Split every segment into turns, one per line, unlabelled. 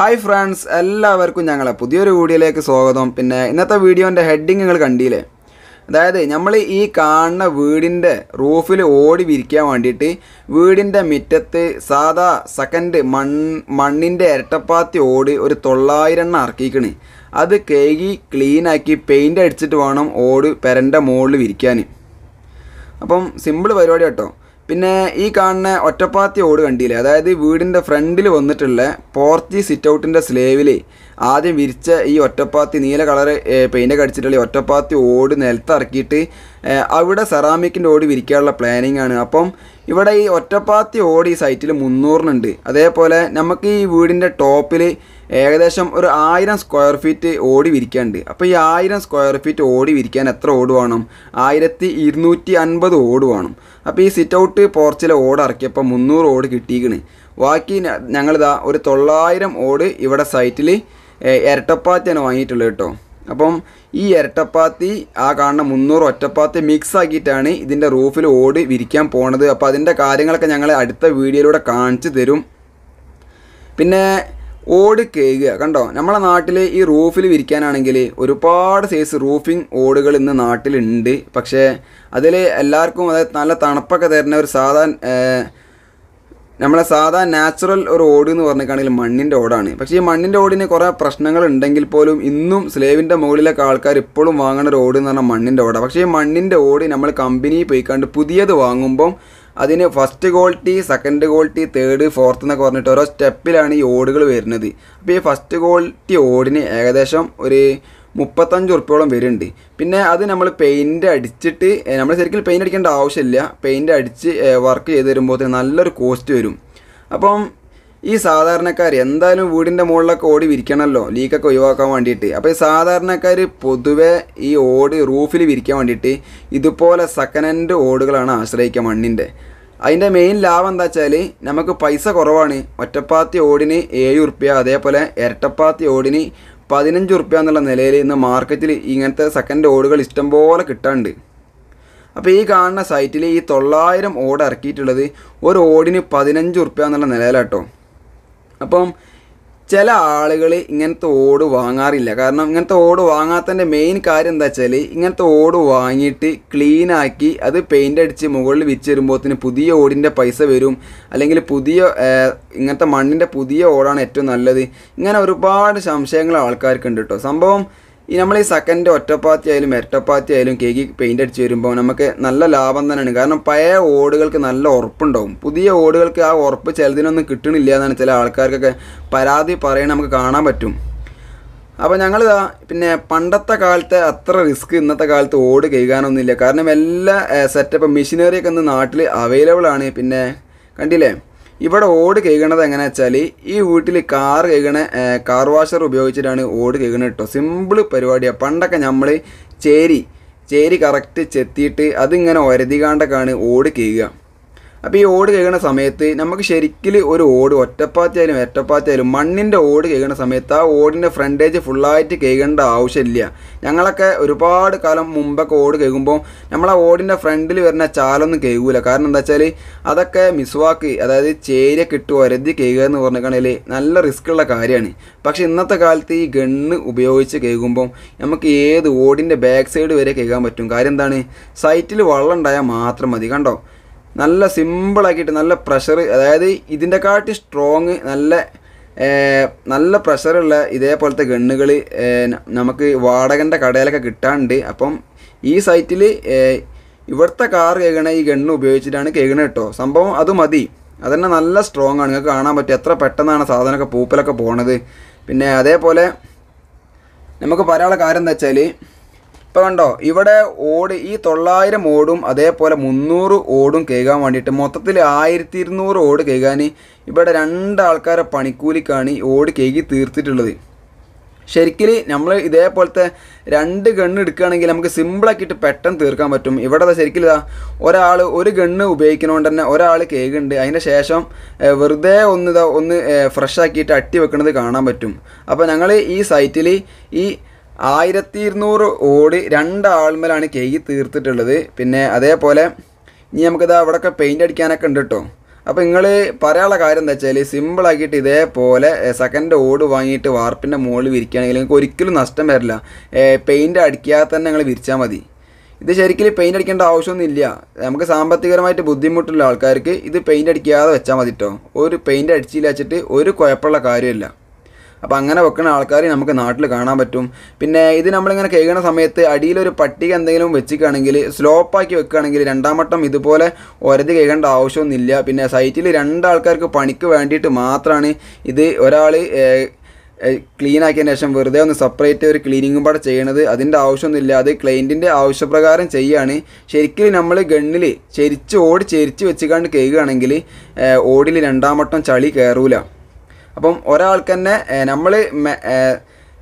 hi friends എല്ലാവർക്കും ഞങ്ങളെ പുതിയൊരു വീഡിയോയിലേക്ക് സ്വാഗതം പിന്നെ ഇന്നത്തെ വീഡിയോൻ്റെ ഹെഡിങ് നിങ്ങൾ കണ്ടില്ലേ അതായത് നമ്മൾ ഈ കാണുന്ന വീടിൻ്റെ റൂഫിൽ ഓടി വിരിക്കാൻ വേണ്ടിയിട്ട് വീടിൻ്റെ മുറ്റത്ത് സാധാ സെക്കൻഡ് മൺ മണ്ണിൻ്റെ ഇരട്ടപ്പാത്തി ഓടി ഒരു എണ്ണം ഇറക്കിക്കണ് അത് കേകി ക്ലീനാക്കി പെയിൻ്റ് അടിച്ചിട്ട് വേണം ഓട് പെരൻ്റെ മുകളിൽ വിരിക്കാൻ അപ്പം സിമ്പിൾ പരിപാടി കേട്ടോ പിന്നെ ഈ കാണുന്ന ഒറ്റപ്പാത്തി ഓട് കണ്ടില്ലേ അതായത് വീടിൻ്റെ ഫ്രണ്ടിൽ വന്നിട്ടുള്ള പോർത്തി സിറ്റ് ഔട്ടിൻ്റെ സ്ലേവിൽ ആദ്യം വിരിച്ച ഈ ഒറ്റപ്പാത്തി നീല കളർ പെയിൻ്റ് അടിച്ചിട്ടുള്ള ഈ ഒറ്റപ്പാത്തി ഓട് നിലത്തിറക്കിയിട്ട് അവിടെ സെറാമിക്കിൻ്റെ ഓട് വിരിക്കാനുള്ള പ്ലാനിങ് ആണ് അപ്പം ഇവിടെ ഈ ഒറ്റപ്പാത്തി ഓട് ഈ സൈറ്റിൽ മുന്നൂറിനുണ്ട് അതേപോലെ നമുക്ക് ഈ വീടിൻ്റെ ടോപ്പിൽ ഏകദേശം ഒരു ആയിരം സ്ക്വയർ ഫീറ്റ് ഓടി വിരിക്കാനുണ്ട് അപ്പോൾ ഈ ആയിരം സ്ക്വയർ ഫീറ്റ് ഓടി വിരിക്കാൻ എത്ര ഓട് വേണം ആയിരത്തി ഇരുന്നൂറ്റി അൻപത് ഓട് വേണം അപ്പോൾ ഈ സിറ്റ് ഔട്ട് പോർച്ചിലെ ഓട് ഇറക്കിയപ്പോൾ മുന്നൂറ് ഓട് കിട്ടിയിക്കണ് ബാക്കി ഞങ്ങളിതാ ഒരു തൊള്ളായിരം ഓട് ഇവിടെ സൈറ്റിൽ ഇരട്ടപ്പാത്തിയാണ് വാങ്ങിയിട്ടുള്ളത് കേട്ടോ അപ്പം ഈ ഇരട്ടപ്പാത്തി ആ കാണുന്ന മുന്നൂറ് ഒറ്റപ്പാത്തി മിക്സ് ആക്കിയിട്ടാണ് ഇതിൻ്റെ റൂഫിൽ ഓട് വിരിക്കാൻ പോണത് അപ്പോൾ അതിൻ്റെ കാര്യങ്ങളൊക്കെ ഞങ്ങൾ അടുത്ത വീഡിയോയിലൂടെ കാണിച്ചു തരും പിന്നെ ഓട് കേൾക്കുക കണ്ടോ നമ്മളെ നാട്ടിൽ ഈ റൂഫിൽ വിരിക്കാനാണെങ്കിൽ ഒരുപാട് സൈസ് റൂഫിംഗ് ഓടുകൾ ഇന്ന് നാട്ടിലുണ്ട് പക്ഷേ അതിൽ എല്ലാവർക്കും അതായത് നല്ല തണുപ്പൊക്കെ തരുന്ന ഒരു സാധാ നമ്മളെ സാധാ നാച്ചുറൽ ഒരു ഓട് എന്ന് പറഞ്ഞിട്ടാണെങ്കിൽ മണ്ണിൻ്റെ ഓടാണ് പക്ഷേ ഈ മണ്ണിൻ്റെ ഓടിന് കുറേ പ്രശ്നങ്ങൾ ഉണ്ടെങ്കിൽ പോലും ഇന്നും സ്ലേവിൻ്റെ മുകളിലൊക്കെ ആൾക്കാർ ഇപ്പോഴും വാങ്ങുന്ന ഒരു ഓട് എന്ന് പറഞ്ഞാൽ മണ്ണിൻ്റെ ഓടാണ് പക്ഷേ ഈ മണ്ണിൻ്റെ ഓട് നമ്മൾ കമ്പനിയിൽ പോയിക്കാണ്ട് പുതിയത് വാങ്ങുമ്പം അതിന് first quality second quality third fourth എന്നൊക്കെ പറഞ്ഞിട്ട് ഓരോ സ്റ്റെപ്പിലാണ് ഈ ഓടുകൾ വരുന്നത് അപ്പോൾ ഈ ഫസ്റ്റ് ക്വാളിറ്റി ഓടിന് ഏകദേശം ഒരു മുപ്പത്തഞ്ച് ഉറുപ്പോളം വരുന്നുണ്ട് പിന്നെ അത് നമ്മൾ പെയിൻറ് അടിച്ചിട്ട് നമ്മൾ ശരിക്കും പെയിൻറ് അടിക്കേണ്ട ആവശ്യമില്ല പെയിൻറ് അടിച്ച് വർക്ക് ചെയ്ത് തരുമ്പോഴത്തേന് നല്ലൊരു കോസ്റ്റ് വരും അപ്പം ഈ സാധാരണക്കാർ എന്തായാലും വീടിൻ്റെ മുകളിലൊക്കെ ഓടി വിരിക്കണമല്ലോ ലീക്കൊക്കെ ഒഴിവാക്കാൻ വേണ്ടിയിട്ട് അപ്പോൾ ഈ സാധാരണക്കാർ പൊതുവെ ഈ ഓട് റൂഫിൽ വിരിക്കാൻ വേണ്ടിയിട്ട് ഇതുപോലെ സെക്കൻഡ് ഹാൻഡ് ഓടുകളാണ് ആശ്രയിക്കുക മണ്ണിൻ്റെ അതിൻ്റെ മെയിൻ ലാഭം എന്താ വെച്ചാൽ നമുക്ക് പൈസ കുറവാണ് ഒറ്റപ്പാത്തി ഓടിന് ഏഴ് ഉറുപ്യ അതേപോലെ ഇരട്ടപ്പാത്തി ഓടിന് പതിനഞ്ച് ഉറുപ്യ എന്നുള്ള നിലയിൽ ഇന്ന് മാർക്കറ്റിൽ ഇങ്ങനത്തെ സെക്കൻഡ് ഓടുകൾ ഇഷ്ടംപോലെ കിട്ടാണ്ട് അപ്പോൾ ഈ കാണുന്ന സൈറ്റിൽ ഈ തൊള്ളായിരം ഓട് ഇറക്കിയിട്ടുള്ളത് ഒരു ഓടിന് പതിനഞ്ച് ഉറുപ്യ എന്നുള്ള നിലയിലാട്ടോ അപ്പം ചില ആളുകൾ ഇങ്ങനത്തെ ഓട് വാങ്ങാറില്ല കാരണം ഇങ്ങനത്തെ ഓട് വാങ്ങാത്തതിൻ്റെ മെയിൻ കാര്യം എന്താ വെച്ചാൽ ഇങ്ങനത്തെ ഓട് വാങ്ങിയിട്ട് ക്ലീനാക്കി അത് പെയിൻ്റ് അടിച്ച് മുകളിൽ വിച്ച് വരുമ്പോഴത്തിന് പുതിയ ഓടിൻ്റെ പൈസ വരും അല്ലെങ്കിൽ പുതിയ ഇങ്ങനത്തെ മണ്ണിൻ്റെ പുതിയ ഓടാണ് ഏറ്റവും നല്ലത് ഇങ്ങനെ ഒരുപാട് സംശയങ്ങൾ ആൾക്കാർക്ക് ഉണ്ട് കേട്ടോ സംഭവം ഈ നമ്മൾ ഈ സെക്കൻഡ് ഒറ്റപ്പാത്തി ആയാലും ഇരട്ടപ്പാത്തി ആയാലും കേക്ക് പെയിൻ്റ് അടിച്ച് വരുമ്പോൾ നമുക്ക് നല്ല ലാഭം തന്നെയാണ് കാരണം പഴയ ഓടുകൾക്ക് നല്ല ഉറപ്പുണ്ടാവും പുതിയ ഓടുകൾക്ക് ആ ഉറപ്പ് ചിലതിനൊന്നും കിട്ടണില്ല എന്നാണ് ചില ആൾക്കാർക്കൊക്കെ പരാതി പറയണ നമുക്ക് കാണാൻ പറ്റും അപ്പോൾ ഞങ്ങൾ പിന്നെ പണ്ടത്തെ കാലത്തെ അത്ര റിസ്ക് ഇന്നത്തെ കാലത്ത് ഓട് കഴുകാനൊന്നുമില്ല കാരണം എല്ലാ സെറ്റപ്പ് മെഷീനറിയൊക്കെ ഇന്ന് നാട്ടിൽ അവൈലബിൾ ആണ് പിന്നെ കണ്ടില്ലേ ഇവിടെ ഓട് കഴുകണത് എങ്ങനെ വെച്ചാൽ ഈ വീട്ടിൽ കാർ കഴുകണ കാർ വാഷർ ഉപയോഗിച്ചിട്ടാണ് ഓട് കഴുകണത് കേട്ടോ സിമ്പിൾ പരിപാടിയാണ് പണ്ടൊക്കെ നമ്മൾ ചേരി ചേരി കറക്റ്റ് ചെത്തിയിട്ട് അതിങ്ങനെ ഒരതികാണ്ടൊക്കെയാണ് ഓട് കഴുകുക അപ്പോൾ ഈ ഓട് കഴുകണ സമയത്ത് നമുക്ക് ശരിക്കും ഒരു ഓട് ഒറ്റപ്പാത്തിയായാലും എറ്റപ്പാത്തിയായാലും മണ്ണിൻ്റെ ഓട് കഴുകണ സമയത്ത് ആ ഓടിൻ്റെ ഫ്രണ്ടേജ് ഫുള്ളായിട്ട് കഴുകേണ്ട ആവശ്യമില്ല ഞങ്ങളൊക്കെ ഒരുപാട് കാലം മുമ്പൊക്കെ ഓട് കഴുകുമ്പോൾ നമ്മളെ ഓടിൻ്റെ ഫ്രണ്ടിൽ വരുന്ന ചാലൊന്നും കഴുകൂല കാരണം എന്താ വെച്ചാൽ അതൊക്കെ മിസ്വാക്ക് അതായത് ചേരിയ കിട്ടുമോ അരതി കഴുകുക എന്ന് പറഞ്ഞിട്ടുണ്ടെങ്കിൽ നല്ല റിസ്ക്കുള്ള കാര്യമാണ് പക്ഷേ ഇന്നത്തെ കാലത്ത് ഈ ഗണ്ണ് ഉപയോഗിച്ച് കേൾക്കുമ്പം നമുക്ക് ഏത് ഓടിൻ്റെ ബാക്ക് സൈഡ് വരെ കേൾക്കാൻ പറ്റും കാര്യം എന്താണ് സൈറ്റിൽ വെള്ളം ഉണ്ടായാൽ മാത്രം മതി കണ്ടോ നല്ല സിമ്പിളാക്കിയിട്ട് നല്ല പ്രഷർ അതായത് ഇതിൻ്റെക്കാട്ടി സ്ട്രോങ് നല്ല നല്ല പ്രഷറുള്ള ഇതേപോലത്തെ ഗണ്ണുകൾ നമുക്ക് വാടകൻ്റെ കടയിലൊക്കെ കിട്ടാണ്ട് അപ്പം ഈ സൈറ്റിൽ ഇവിടുത്തെ കാർ കേൾക്കണ ഈ ഗണ്ണ് ഉപയോഗിച്ചിട്ടാണ് കേൾക്കണത് കേട്ടോ സംഭവം അത് മതി അത് തന്നെ നല്ല സ്ട്രോങ് ആണ് നിങ്ങൾക്ക് കാണാൻ പറ്റും എത്ര പെട്ടെന്നാണ് സാധനമൊക്കെ പൂപ്പലൊക്കെ പോണത് പിന്നെ അതേപോലെ നമുക്ക് പറയാനുള്ള കാര്യം എന്താ വെച്ചാൽ ഇപ്പം കണ്ടോ ഇവിടെ ഓട് ഈ തൊള്ളായിരം ഓടും അതേപോലെ മുന്നൂറ് ഓടും കേൾക്കാൻ വേണ്ടിയിട്ട് മൊത്തത്തിൽ ആയിരത്തി ഇരുന്നൂറ് ഓട് കേൾക്കാൻ ഇവിടെ രണ്ടാൾക്കാരെ പണിക്കൂലിക്കാണ് ഈ ഓട് കേകി തീർത്തിട്ടുള്ളത് ശരിക്കും നമ്മൾ ഇതേപോലത്തെ രണ്ട് ഗണ്ണ് എടുക്കുകയാണെങ്കിൽ നമുക്ക് സിമ്പിളാക്കിയിട്ട് പെട്ടെന്ന് തീർക്കാൻ പറ്റും ഇവിടെ ശരിക്കും ഇതാ ഒരാൾ ഒരു ഗണ്ണ് ഉപയോഗിക്കുന്നതുകൊണ്ട് തന്നെ ഒരാൾ കേൾക്കുന്നുണ്ട് അതിന് ശേഷം വെറുതെ ഒന്ന് ഇതാ ഒന്ന് ഫ്രഷ് ആക്കിയിട്ട് അട്ടി വെക്കുന്നത് കാണാൻ പറ്റും അപ്പോൾ ഞങ്ങൾ ഈ സൈറ്റിൽ ഈ ആയിരത്തി ഇരുന്നൂറ് ഓടി രണ്ട് ആൾമലാണ് കേക്ക് തീർത്തിട്ടുള്ളത് പിന്നെ അതേപോലെ ഇനി നമുക്കിത് അവിടെയൊക്കെ പെയിൻ്റ് അടിക്കാനൊക്കെ ഉണ്ട് കേട്ടോ അപ്പോൾ നിങ്ങൾ പറയാനുള്ള കാര്യം എന്താ വെച്ചാൽ സിമ്പിളാക്കിയിട്ട് ഇതേപോലെ സെക്കൻഡ് ഓട് വാങ്ങിയിട്ട് വാർപ്പിൻ്റെ മുകളിൽ വിരിക്കുകയാണെങ്കിൽ നിങ്ങൾക്ക് ഒരിക്കലും നഷ്ടം വരില്ല പെയിൻ്റ് അടിക്കാതെ തന്നെ നിങ്ങൾ വിരിച്ചാൽ മതി ഇത് ശരിക്കും പെയിൻ്റ് അടിക്കേണ്ട ആവശ്യമൊന്നുമില്ല നമുക്ക് സാമ്പത്തികപരമായിട്ട് ബുദ്ധിമുട്ടുള്ള ആൾക്കാർക്ക് ഇത് പെയിൻ്റ് അടിക്കാതെ വെച്ചാൽ മതി കേട്ടോ ഒരു പെയിൻ്റ് അടിച്ചില്ല വെച്ചിട്ട് ഒരു കുഴപ്പമുള്ള കാര്യമില്ല അപ്പോൾ അങ്ങനെ വെക്കുന്ന ആൾക്കാരെ നമുക്ക് നാട്ടിൽ കാണാൻ പറ്റും പിന്നെ ഇത് നമ്മളിങ്ങനെ കഴുകുന്ന സമയത്ത് അടിയിലൊരു പട്ടിക എന്തെങ്കിലും വെച്ചിക്കുകയാണെങ്കിൽ സ്ലോപ്പാക്കി വെക്കുകയാണെങ്കിൽ രണ്ടാം വട്ടം ഇതുപോലെ ഒരതി കഴുകേണ്ട ആവശ്യമൊന്നുമില്ല പിന്നെ സൈറ്റിൽ രണ്ടാൾക്കാർക്ക് ആൾക്കാർക്ക് പണിക്ക് വേണ്ടിയിട്ട് മാത്രമാണ് ഇത് ഒരാൾ ക്ലീൻ ആക്കിയതിന് ശേഷം വെറുതെ ഒന്ന് സെപ്പറേറ്റ് ഒരു ക്ലീനിങ്ങും പാടെ ചെയ്യണത് അതിൻ്റെ ആവശ്യമൊന്നുമില്ല അത് ക്ലൈൻറ്റിൻ്റെ ആവശ്യപ്രകാരം ചെയ്യുകയാണ് ശരിക്കും നമ്മൾ ഗണ്ണിൽ ചെരിച്ച് ഓടി ചെരിച്ച് വെച്ചിക്കാണ്ട് കഴുകുകയാണെങ്കിൽ ഓടിൽ രണ്ടാം വട്ടം ചളി കയറൂല അപ്പം ഒരാൾക്ക് തന്നെ നമ്മൾ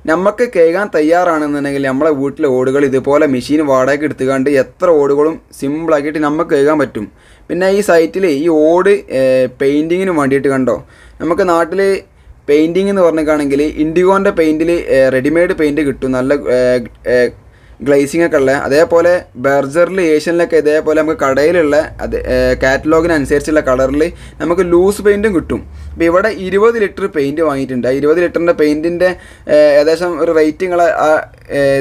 നമുക്ക് കേൾക്കാൻ തയ്യാറാണെന്നുണ്ടെങ്കിൽ നമ്മളെ വീട്ടിലെ ഓടുകൾ ഇതുപോലെ മെഷീൻ വാടകയ്ക്ക് എടുത്തുകൊണ്ട് എത്ര ഓടുകളും സിമ്പിളാക്കിയിട്ട് നമുക്ക് കേൾക്കാൻ പറ്റും പിന്നെ ഈ സൈറ്റിൽ ഈ ഓട് പെയിൻറ്റിങ്ങിന് വേണ്ടിയിട്ട് കണ്ടോ നമുക്ക് നാട്ടിൽ പെയിൻറ്റിങ് എന്ന് പറഞ്ഞിട്ടാണെങ്കിൽ ഇൻഡിഗോൻ്റെ പെയിൻറ്റിൽ റെഡിമെയ്ഡ് പെയിൻറ്റ് കിട്ടും നല്ല ഗ്ലേസിംഗ് ഒക്കെ ഉള്ള അതേപോലെ ബെർജറിൽ ഏഷ്യനിലൊക്കെ ഇതേപോലെ നമുക്ക് കടയിലുള്ള അത് കാറ്റലോഗിനനുസരിച്ചുള്ള കളറിൽ നമുക്ക് ലൂസ് പെയിൻറ്റും കിട്ടും അപ്പോൾ ഇവിടെ ഇരുപത് ലിറ്റർ പെയിൻറ്റ് വാങ്ങിയിട്ടുണ്ട് ആ ഇരുപത് ലിറ്ററിൻ്റെ പെയിൻറ്റിൻ്റെ ഏകദേശം ഒരു റേറ്റ് ആ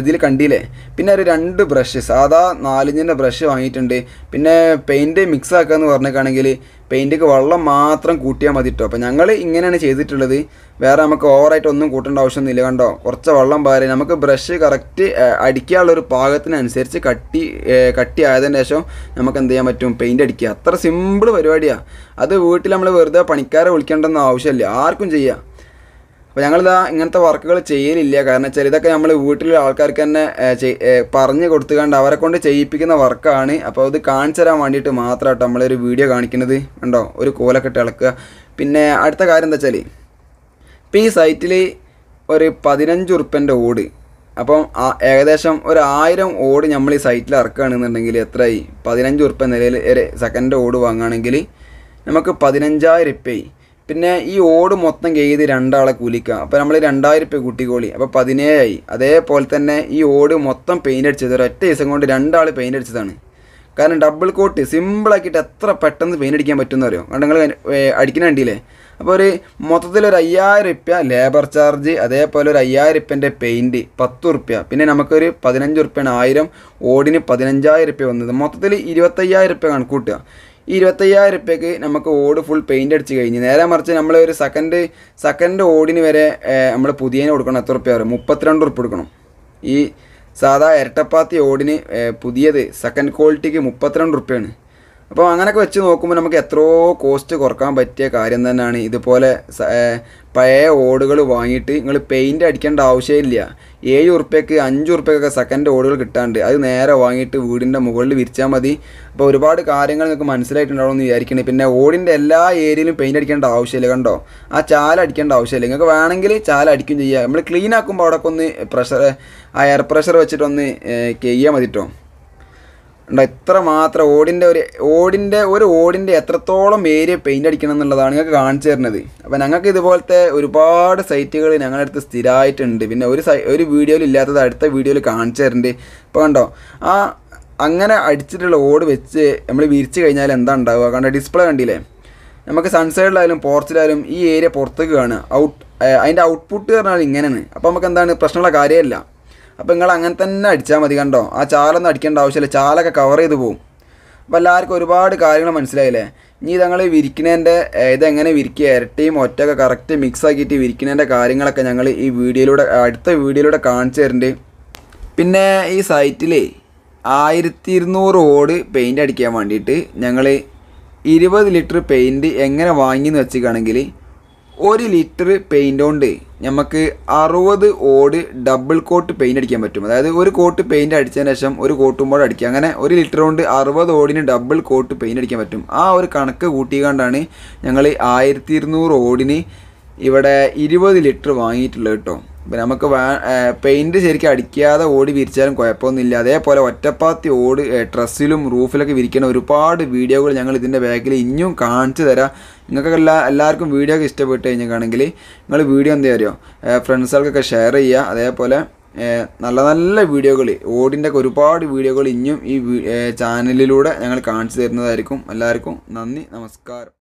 ഇതിൽ കണ്ടില്ലേ പിന്നെ ഒരു രണ്ട് ബ്രഷ് സാധാ നാലിഞ്ചിൻ്റെ ബ്രഷ് വാങ്ങിയിട്ടുണ്ട് പിന്നെ പെയിൻറ്റ് മിക്സ് ആക്കുക എന്ന് പറഞ്ഞേക്കാണെങ്കിൽ പെയിൻറ്റൊക്കെ വെള്ളം മാത്രം കൂട്ടിയാൽ മതി കേട്ടോ അപ്പോൾ ഞങ്ങൾ ഇങ്ങനെയാണ് ചെയ്തിട്ടുള്ളത് വേറെ നമുക്ക് ഓവറായിട്ട് ഒന്നും കൂട്ടേണ്ട ആവശ്യമൊന്നുമില്ല കണ്ടോ കുറച്ച് വെള്ളം പാരി നമുക്ക് ബ്രഷ് കറക്റ്റ് അടിക്കാനുള്ളൊരു പാകത്തിനനുസരിച്ച് കട്ടി കട്ടി ആയതിന് ശേഷം നമുക്ക് എന്ത് ചെയ്യാൻ പറ്റും പെയിൻറ്റ് അടിക്കുക അത്ര സിമ്പിൾ പരിപാടിയാണ് അത് വീട്ടിൽ നമ്മൾ വെറുതെ പണിക്കാരെ വിളിക്കേണ്ടെന്ന് ആവശ്യമില്ല ആർക്കും ചെയ്യാം അപ്പോൾ ഞങ്ങളിതാ ഇങ്ങനത്തെ വർക്കുകൾ ചെയ്യലില്ല കാരണം വെച്ചാൽ ഇതൊക്കെ നമ്മൾ വീട്ടിലെ ആൾക്കാർക്ക് തന്നെ പറഞ്ഞു കൊടുത്തുകൊണ്ട് അവരെ കൊണ്ട് ചെയ്യിപ്പിക്കുന്ന വർക്കാണ് അപ്പോൾ അത് കാണിച്ചു തരാൻ വേണ്ടിയിട്ട് മാത്രമായിട്ട് നമ്മളൊരു വീഡിയോ കാണിക്കുന്നത് ഉണ്ടോ ഒരു കോലൊക്കെ ഇളക്കുക പിന്നെ അടുത്ത കാര്യം എന്താ വെച്ചാൽ ഇപ്പോൾ ഈ സൈറ്റിൽ ഒരു പതിനഞ്ച് ഉറുപ്പ്യൻ്റെ ഓട് അപ്പം ഏകദേശം ഒരു ആയിരം ഓട് നമ്മൾ ഈ സൈറ്റിൽ ഇറക്കുകയാണെന്നുണ്ടെങ്കിൽ എത്രയായി പതിനഞ്ച് ഉറുപ്പ്യ നിലയിൽ ഒരു സെക്കൻഡ് ഓട് വാങ്ങുകയാണെങ്കിൽ നമുക്ക് പതിനഞ്ചായിരം ഉപ്പയായി പിന്നെ ഈ ഓട് മൊത്തം ചെയ്ത് രണ്ടാളെ കൂലിക്കാം അപ്പോൾ നമ്മൾ രണ്ടായിരം ഉപ്പ കുട്ടികോളി അപ്പോൾ പതിനേഴായി അതേപോലെ തന്നെ ഈ ഓട് മൊത്തം പെയിൻ്റ് അടിച്ചത് ഒരൊറ്റ ദിവസം കൊണ്ട് രണ്ടാൾ പെയിൻ്റ് അടിച്ചതാണ് കാരണം ഡബിൾ കോട്ട് സിമ്പിളാക്കിയിട്ട് എത്ര പെട്ടെന്ന് പെയിൻ്റ് അടിക്കാൻ പറ്റുമെന്ന് അറിയോ കാരണം നിങ്ങൾ അടിക്കുന്ന കണ്ടില്ലേ അപ്പോൾ ഒരു മൊത്തത്തിൽ ഒരു അയ്യായിരം റുപ്യ ലേബർ ചാർജ് അതേപോലെ ഒരു അയ്യായിരം റുപ്യൻ്റെ പെയിൻറ്റ് പത്ത് റുപ്യ പിന്നെ നമുക്കൊരു പതിനഞ്ച് ഉറുപ്പ്യാണ് ആയിരം ഓടിന് പതിനഞ്ചായിരം റുപ്യ വന്നത് മൊത്തത്തിൽ ഇരുപത്തയ്യായിരം റുപ്യ കണക്കൂട്ടുക ഈ ഇരുപത്തയ്യായിരം റുപ്യക്ക് നമുക്ക് ഓട് ഫുൾ പെയിൻ്റ് അടിച്ച് കഴിഞ്ഞ് നേരെ മറിച്ച് നമ്മൾ ഒരു സെക്കൻഡ് സെക്കൻഡ് ഓടിന് വരെ നമ്മൾ പുതിയതിന് കൊടുക്കണം എത്ര റുപ്യ വരും മുപ്പത്തിരണ്ട് ഉറുപ്പ് കൊടുക്കണം ഈ സാധാ ഇരട്ടപ്പാത്തി ഓടിന് പുതിയത് സെക്കൻഡ് ക്വാളിറ്റിക്ക് മുപ്പത്തിരണ്ട് റുപ്യാണ് അപ്പോൾ അങ്ങനെയൊക്കെ വെച്ച് നോക്കുമ്പോൾ നമുക്ക് എത്രയോ കോസ്റ്റ് കുറക്കാൻ പറ്റിയ കാര്യം തന്നെയാണ് ഇതുപോലെ പഴയ ഓടുകൾ വാങ്ങിയിട്ട് നിങ്ങൾ പെയിൻറ് അടിക്കേണ്ട ആവശ്യമില്ല ഏഴ് ഉറുപ്പ്യക്ക് അഞ്ച് ഉറുപ്പ്യക്കൊക്കെ സെക്കൻഡ് ഓടുകൾ കിട്ടാണ്ട് അത് നേരെ വാങ്ങിയിട്ട് വീടിൻ്റെ മുകളിൽ വിരിച്ചാൽ മതി അപ്പോൾ ഒരുപാട് കാര്യങ്ങൾ നിങ്ങൾക്ക് മനസ്സിലായിട്ടുണ്ടാവുമെന്ന് എന്ന് വിചാരിക്കണേ പിന്നെ ഓടിൻ്റെ എല്ലാ ഏരിയയിലും പെയിൻ്റ് അടിക്കേണ്ട ആവശ്യമില്ല കണ്ടോ ആ ചാല അടിക്കേണ്ട ആവശ്യമില്ല നിങ്ങൾക്ക് വേണമെങ്കിൽ ചാല അടിക്കും ചെയ്യുക നമ്മൾ ക്ലീൻ ആക്കുമ്പോൾ അവിടെ ഒന്ന് പ്രഷർ ആ എയർ പ്രഷർ വെച്ചിട്ടൊന്ന് ചെയ്യാൻ മതിട്ടോ ഉണ്ടോ ഇത്ര മാത്രം ഓടിൻ്റെ ഒരു ഓടിൻ്റെ ഒരു ഓടിൻ്റെ എത്രത്തോളം ഏരിയ പെയിൻ്റ് അടിക്കണം എന്നുള്ളതാണ് ഞങ്ങൾക്ക് കാണിച്ചു തരുന്നത് അപ്പോൾ ഞങ്ങൾക്ക് ഇതുപോലത്തെ ഒരുപാട് സൈറ്റുകൾ ഞങ്ങളുടെ അടുത്ത് സ്ഥിരമായിട്ടുണ്ട് പിന്നെ ഒരു സൈ ഒരു വീഡിയോയിൽ ഇല്ലാത്തത് അടുത്ത വീഡിയോയിൽ കാണിച്ചു തരുന്നുണ്ട് ഇപ്പോൾ കണ്ടോ ആ അങ്ങനെ അടിച്ചിട്ടുള്ള ഓട് വെച്ച് നമ്മൾ വിരിച്ചു കഴിഞ്ഞാൽ എന്താ ഉണ്ടാവുക കണ്ടോ ഡിസ്പ്ലേ കണ്ടില്ലേ നമുക്ക് സൺസൈഡിലായാലും പോർച്ചിലായാലും ഈ ഏരിയ പുറത്തേക്ക് കാണുക ഔട്ട് അതിൻ്റെ ഔട്ട്പുട്ട് പറഞ്ഞാൽ ഇങ്ങനെയാണ് അപ്പോൾ നമുക്ക് എന്താണ് പ്രശ്നമുള്ള കാര്യമല്ല അപ്പോൾ നിങ്ങൾ അങ്ങനെ തന്നെ അടിച്ചാൽ മതി കണ്ടോ ആ ചാലൊന്നും അടിക്കേണ്ട ആവശ്യമില്ല ചാലൊക്കെ കവർ ചെയ്ത് പോകും അപ്പോൾ എല്ലാവർക്കും ഒരുപാട് കാര്യങ്ങൾ മനസ്സിലായില്ലേ ഇനി ഇതങ്ങൾ വിരിക്കുന്നതിൻ്റെ ഇതെങ്ങനെ വിരിക്കുക ഇരട്ടിയും ഒറ്റയൊക്കെ കറക്റ്റ് മിക്സ് ആക്കിയിട്ട് വിരിക്കുന്നതിൻ്റെ കാര്യങ്ങളൊക്കെ ഞങ്ങൾ ഈ വീഡിയോയിലൂടെ അടുത്ത വീഡിയോയിലൂടെ കാണിച്ചു തരുന്നുണ്ട് പിന്നെ ഈ സൈറ്റിൽ ആയിരത്തി ഇരുന്നൂറ് ഓട് പെയിൻറ്റ് അടിക്കാൻ വേണ്ടിയിട്ട് ഞങ്ങൾ ഇരുപത് ലിറ്റർ പെയിൻറ്റ് എങ്ങനെ വാങ്ങിയെന്ന് വെച്ചിട്ടാണെങ്കിൽ ഒരു ലിറ്റർ പെയിൻ്റ് കൊണ്ട് നമുക്ക് അറുപത് ഓട് ഡബിൾ കോട്ട് പെയിൻ്റ് അടിക്കാൻ പറ്റും അതായത് ഒരു കോട്ട് പെയിൻ്റ് അടിച്ചതിന് ശേഷം ഒരു കോട്ടും കൂടെ അടിക്കുക അങ്ങനെ ഒരു ലിറ്റർ കൊണ്ട് അറുപത് ഓടിന് ഡബിൾ കോട്ട് പെയിൻ്റ് അടിക്കാൻ പറ്റും ആ ഒരു കണക്ക് കൂട്ടിക്കാണ്ടാണ് ഞങ്ങൾ ആയിരത്തി ഇരുന്നൂറ് ഓടിന് ഇവിടെ ഇരുപത് ലിറ്റർ വാങ്ങിയിട്ടുള്ളത് കേട്ടോ നമുക്ക് വാ പെയിൻറ്റ് ശരിക്കും അടിക്കാതെ ഓടി വിരിച്ചാലും കുഴപ്പമൊന്നുമില്ല അതേപോലെ ഒറ്റപ്പാത്തി ഓട് ട്രസ്സിലും റൂഫിലൊക്കെ വിരിക്കുന്ന ഒരുപാട് വീഡിയോകൾ ഞങ്ങൾ ഇതിൻ്റെ ബാക്കിൽ ഇനിയും കാണിച്ചു തരാം നിങ്ങൾക്ക് എല്ലാ എല്ലാവർക്കും വീഡിയോ ഒക്കെ ഇഷ്ടപ്പെട്ട് കഴിഞ്ഞിട്ടാണെങ്കിൽ നിങ്ങൾ വീഡിയോ എന്താ അറിയോ ഫ്രണ്ട്സുകൾക്കൊക്കെ ഷെയർ ചെയ്യുക അതേപോലെ നല്ല നല്ല വീഡിയോകൾ ഓടിൻ്റെ ഒക്കെ ഒരുപാട് വീഡിയോകൾ ഇനിയും ഈ ചാനലിലൂടെ ഞങ്ങൾ കാണിച്ചു തരുന്നതായിരിക്കും എല്ലാവർക്കും നന്ദി നമസ്കാരം